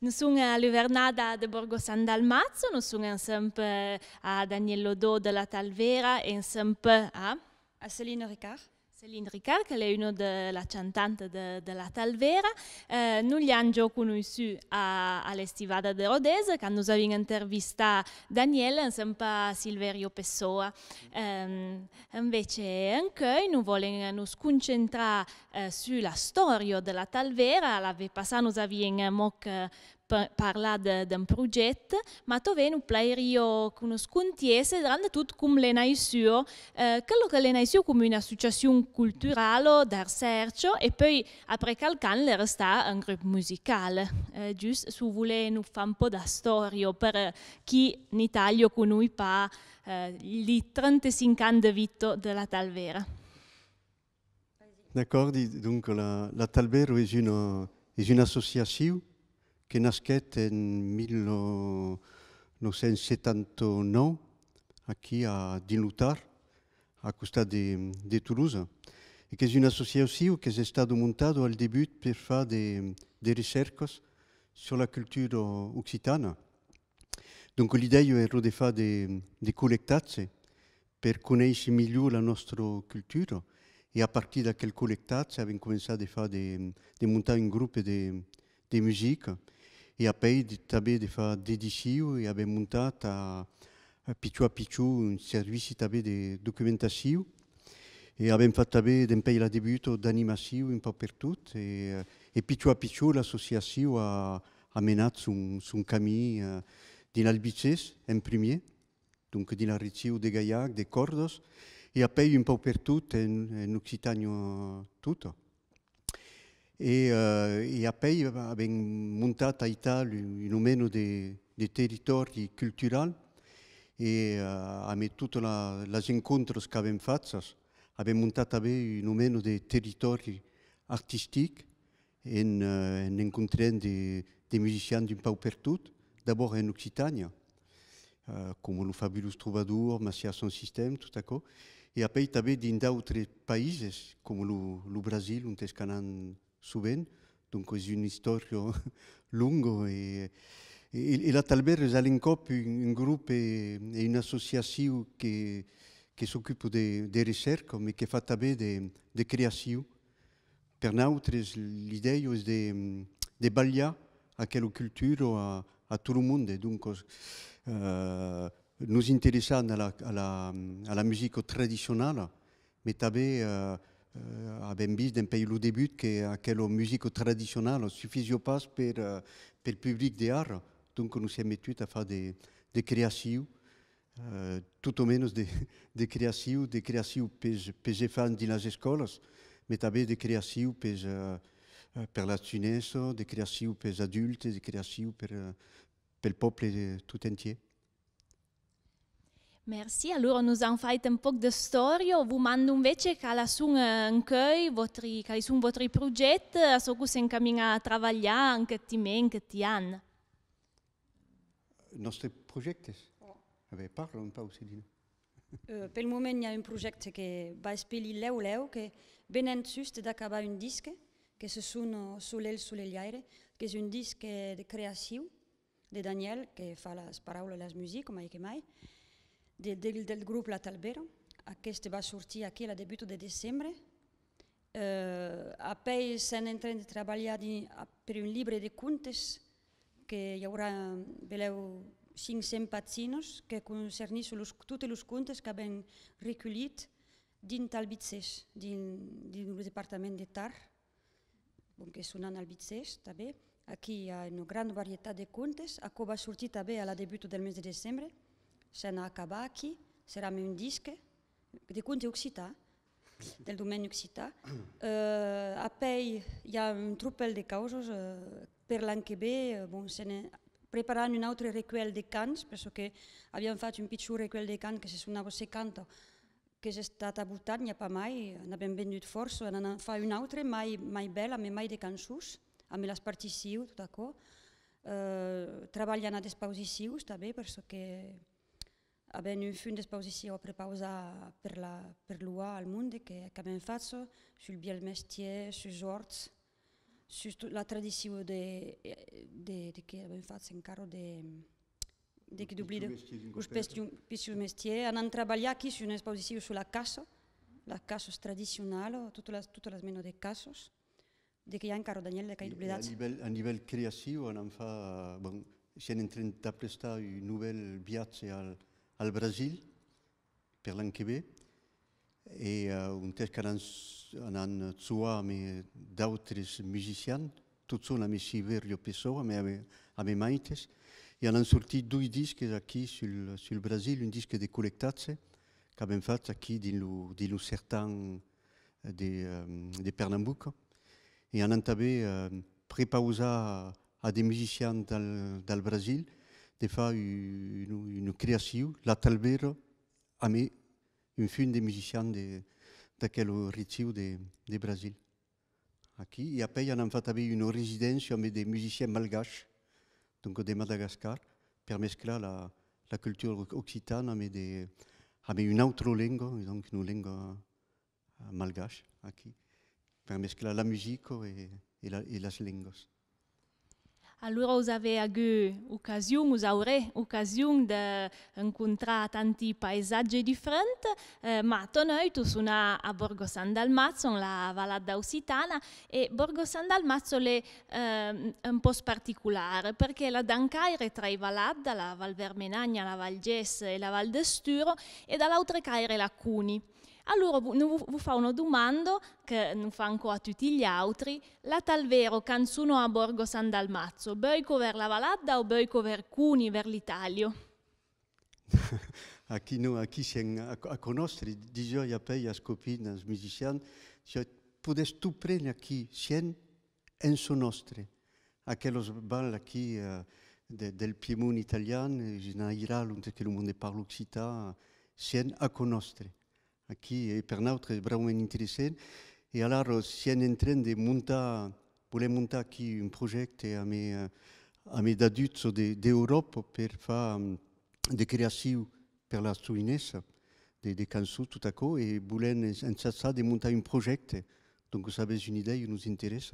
Nessun all'Ivernada de Borgo San Dalmazzo, nessun sempre a Daniello Do della Talvera e sempre a... A Celino Ricard. Céline Ricard, che è una delle cantanti de, della Talvera. Eh, noi l'abbiamo già conosciuto all'Estivada di Rodese, quando abbiamo aveva intervistato Daniele, sempre Silverio Pessoa. Eh, invece, anche noi vogliamo concentrare eh, sulla storia della Talvera, la passata ci aveva molto parla d'un progetto, ma Toven un playerio con uno scontiese, grande tutto come le eh, quello che le l'Enaisio come un'associazione culturale eh, da Sercio e poi a Precalcan le resta un gruppo musicale, eh, giusto su vuole fare un po' da storia per chi in Italia con noi pa eh, gli 35 anni di vita della Talvera. D'accordo, dunque la, la Talvera è un'associazione che nascette nel 1979 qui a Dilutar, a costa di, di Toulouse, e che è un'associazione che è stata montata al debut per fare delle de ricerche sulla cultura occitana. Dunque l'idea era di fare delle de collectazze per conoscere meglio la nostra cultura e a partire da quelle collectazze abbiamo cominciato a fare de, de montare un gruppo di musica e apoi tabè de fa dediiu e avè montat eh, pichu a pichu un servici tabè de documentaciu e avèm fat tabè d'empei la debuto d'animaciu un po per tot e, e pichu a pichu l'associaciu a amenat son, son camí eh, din albicès en primier, donc din arriciu de Gaillac, de Cordos, e apei un po per tot en, en Occitània eh, tutto. Euh, et après, e apoi avem montat a un des de territori culturels. Et euh, avec tous les la, que j'ai qu'avem fatzas, monté montat avè un nombre de territoires artistiques euh, en, rencontrant en rencontrant de, de musiciens d'un peu partout. d'abord en Occitanie, comme le fabuleux fabulous troubadour, Macià son Système, tout à coup, Et il y a d'autres pays comme le le Brasil, un Tescanan souvent. Donc c'est une histoire longue. Et, et, la Talber un groupe et, une association qui, qui s'occupe des de recherche, mais qui fait aussi des, création. créations. Pour nous, l'idée est de, de balayer à quelle culture à, à, tout le monde. Donc, eh, nous intéressons à la, à la, à la musique traditionnelle, mais à Bambis, vist d'un pays lo début que aquella musica tradicional suffisio pas pour euh, pour le public de l'art. donc nous sommes études à faire des, des créations, euh, tout au moins des, des créations, des créations les fans dans les écoles, mais aussi des créations pour uh, euh, per la jeunesse, des créations les adultes, des créations pour le peuple tout entier. Merci. Allora, nous avons fatto un po' di storia. Vi mando invece quali sono anche i vostri, quali sono i vostri progetti, su cui si incammina a lavorare anche ti me, anche ti anni. I nostri progetti? Vabbè, parlo un po' aussi di uh, Per il momento c'è un progetto che va a spiegare Leo Leo, che ben giusto da acabare un disco, che eh, si sono sulle sulle aire, che è un disco di creazione di Daniel, che fa le parole e la musica, come mai che mai. de, del, del grup La Talbera. Aquest va sortir aquí a debut de desembre. Eh, a Pell s'han entrat a treballar per un llibre de contes que hi haurà, veleu, 500 pàgines que concernís totes les contes que havien recollit dins Albicés, dins, dins el departament de TAR, bon, que sonen Albicés també. Aquí hi ha una gran varietat de contes, a va sortir també a la debut del mes de desembre se n'acaba aquí, serà un disc de conte occità, del domeni occità. Uh, eh, a Pei hi ha un trupel de causos, uh, eh, per l'any que ve eh, bon, se ne preparant un altre recuel de cants, penso que havíem fet un pitjor recuel de cants que se sonava 70, que és estat abortat, n'hi ha pas mai, n'havem venut força, n'en fa un altre, mai, mai bella, mais mai de cançons, amb les particius, tot d'acord. Uh, treballant a despausius també, perquè avendo un esposició prepausa per per la, l'UA al món que que acabem fatso sul biel mestier, sus horts, sus la tradició de, de, de que hem avem en carro de de que d'oblida piu mestier. Anan treballat aquí su una exposició sulla caça, la caços tradicional, totes les menes de caços, de que hi ha encara Daniel de que oblidats. A nivell creatiu, anem fa... Bon, si en entrem a prestar un nouvel viatge al... al Brasil, per l'Anquebé, et uh, eh, un test a an zoa me d'autres musiciens, tous són a me Silverio Pessoa, me a me maites, sorti sorti disques ici, sur le Brésil, un disque de col·lectatge, que ben a fait ici, dans le certain eh, de, Pernambuco, Et on a uh, eh, préparé des musiciens dal, Brésil fa une, une création, la talbera, avec une fin des musiciens de, ce ritiu de, de Brésil. et après, on a fait une résidence avec des musiciens malgaches, donc de Madagascar, pour mélanger la, la culture occitane avec, des, avec une autre langue, donc une langue malgache, ici, pour la musique et, et, la, langues. Allora us avè agu occasion, us aurè occasion d'encontrar tanti paesaggi differenti, eh, ma tonoi tu sono a Borgo San Dalmazzo, la Valada Occitana, e Borgo San Dalmazzo è eh, un po' particolare, perché la Dancaire tra i Valada, la Val Vermenagna, la Val Gess e la Val d'Esturo, e dall'altra Caire la Cuni. Allora vi fa una domanda che non fa ancora a tutti gli altri, la tal vero canzuno a Borgo San Dalmazzo, boico ver la Valadda o boico ver Cuni ver l'Italia? a chi no, a chi sen, a, a conoscere, digioi a pei a scopina, musician, cioè, podes tu prendere a chi sien enso nostre, a che lo sballa chi uh, de, del Piemonte italiano, in Iral, che il mondo parla occitan, sien a conoscere. qui, aqui eh, nous, para vraiment intéressé Et alors, on est en e train de monter... On monter qui un projeto a mes, eh, à mes d'adultos pour de pour pour des de pour la des des cançons tout à coup et voulait en ça de monter un Donc vous avez une idée, qui nous intéresse.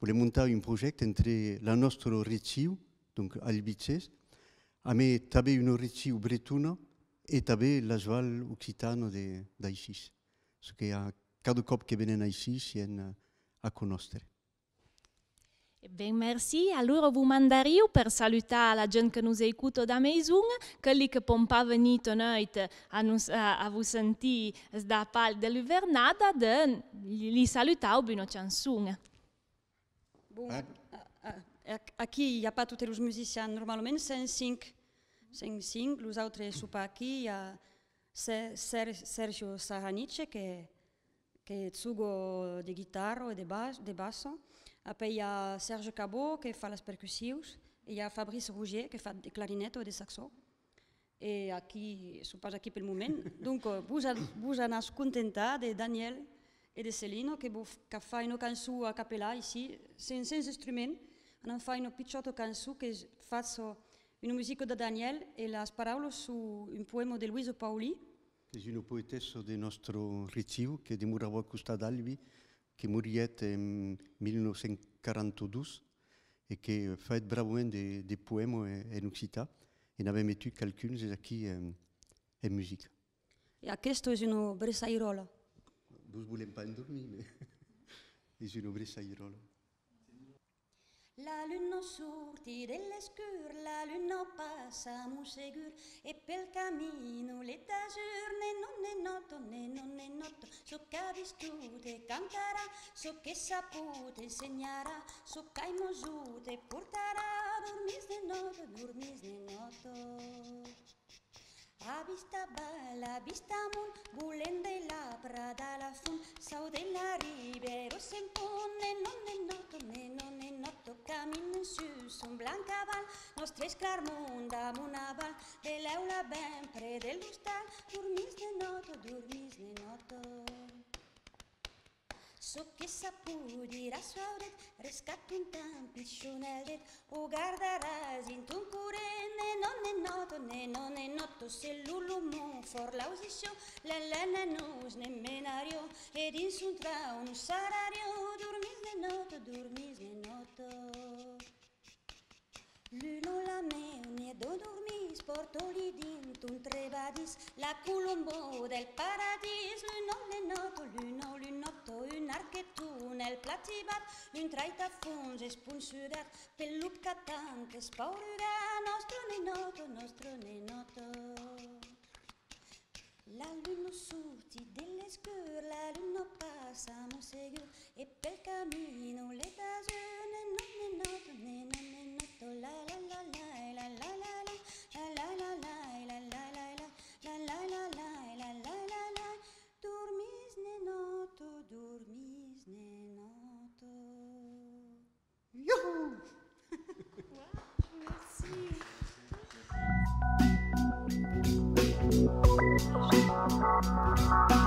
Voulez monter un projet entre la notre région, donc à mes tabe une région bretonne, e tabè l'asval occitano d'Aisis, ce che a cada cop che venen a Isis en a conoscere. Eh ben merci. Allora vi mandariu per salutare la gente che nous écoute da maison, quelli che pompa venite noi a, nous, a, a vous sentir da pal dell'Uvernada, de, li salutau bino chanson. Bon, a, a, a, a qui hi ha pas tous els musicians normalment, 105 105, los altres sopar aquí, hi ha Sergio Saranice, que, que sugo de guitarra i de, bass, de basso, Après, il Serge Cabot que fa les percussius, i il y Fabrice Rougier que fa de clarinet o de saxos. I aquí, je pas aquí pel moment. Donc, vous, vos en êtes de Daniel i de Celino que, vous, que fa une cançó a capella ici, sense instrument, en fa una pitjota cançó que faço Une musique da Daniel e las paraulas su un poema di Luiso Paoli. Che è una poetessa del nostro ricevo che dimorava a Costa d'Albi, che morì nel 1942 e che fa bravamente dei, dei poemi in Occità e ne abbiamo messo alcuni qui in, musica. E questo è una bressairola. Non volete pas dormire, ma è una bressairola. La lune sortit de l'escure, la lune passe passa musegur, e pel camino, le ne non ne noto, oh, ne non ne noto, so che vistute ce so che sapute insegnerà, so che te portara, dormis de noto, dormis ne noto. vista bala, vista mun, gulen prada, la fun, saudela ribero non ne noto, ne noto, en sus son blanca val, tres clarmunda munaval, de leula ben pre del ustal, durmis de noto, durmis de noto. ques sa pu dir a so Recat un tan pit o garas din ton courè non e not ne non e noto se’ lo mon for l’audition’ le nos ne menario e din sontra un sarario dormi e not dormi e noto Lu non la me e do dormis portori din ton trebadis la colombo del paradis non no non lui marketten el platibat, un trait a fons és punsurat, pel lup catant que es nostro nenoto, nostro nenoto. La lune sorti dell'escur, la luna passa a segue, e pel cammino le d'azur, nenoto, nenoto, nenoto, nenoto, la la la la la la la la la la la la Thank you.